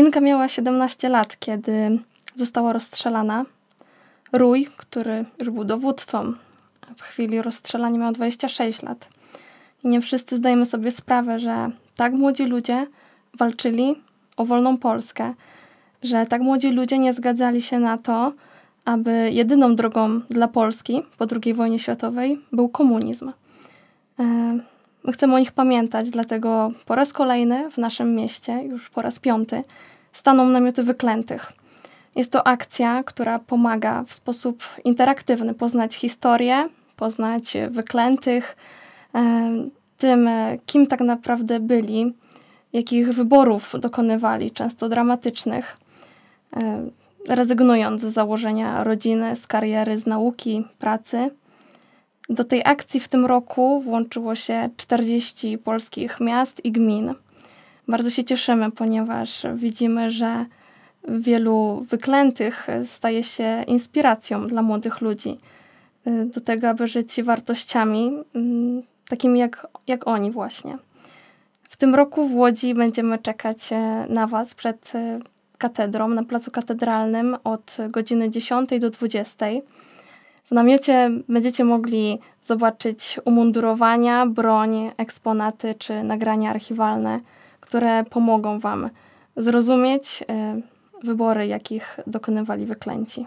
Inka miała 17 lat, kiedy została rozstrzelana. Rój, który już był dowódcą, w chwili rozstrzelania miał 26 lat. I nie wszyscy zdajemy sobie sprawę, że tak młodzi ludzie walczyli o wolną Polskę, że tak młodzi ludzie nie zgadzali się na to, aby jedyną drogą dla Polski po II wojnie światowej był komunizm. E, chcemy o nich pamiętać, dlatego po raz kolejny w naszym mieście, już po raz piąty, staną namioty wyklętych. Jest to akcja, która pomaga w sposób interaktywny poznać historię, poznać wyklętych, e, tym, e, kim tak naprawdę byli, jakich wyborów dokonywali, często dramatycznych, e, rezygnując z założenia rodziny, z kariery, z nauki, pracy do tej akcji w tym roku włączyło się 40 polskich miast i gmin. Bardzo się cieszymy, ponieważ widzimy, że wielu wyklętych staje się inspiracją dla młodych ludzi do tego, aby żyć wartościami mm, takimi jak, jak oni właśnie. W tym roku w Łodzi będziemy czekać e, na Was przed e, katedrą, na Placu Katedralnym od godziny 10 do 20. W namiocie będziecie mogli zobaczyć umundurowania, broń, eksponaty czy nagrania archiwalne, które pomogą Wam zrozumieć y, wybory, jakich dokonywali wyklęci.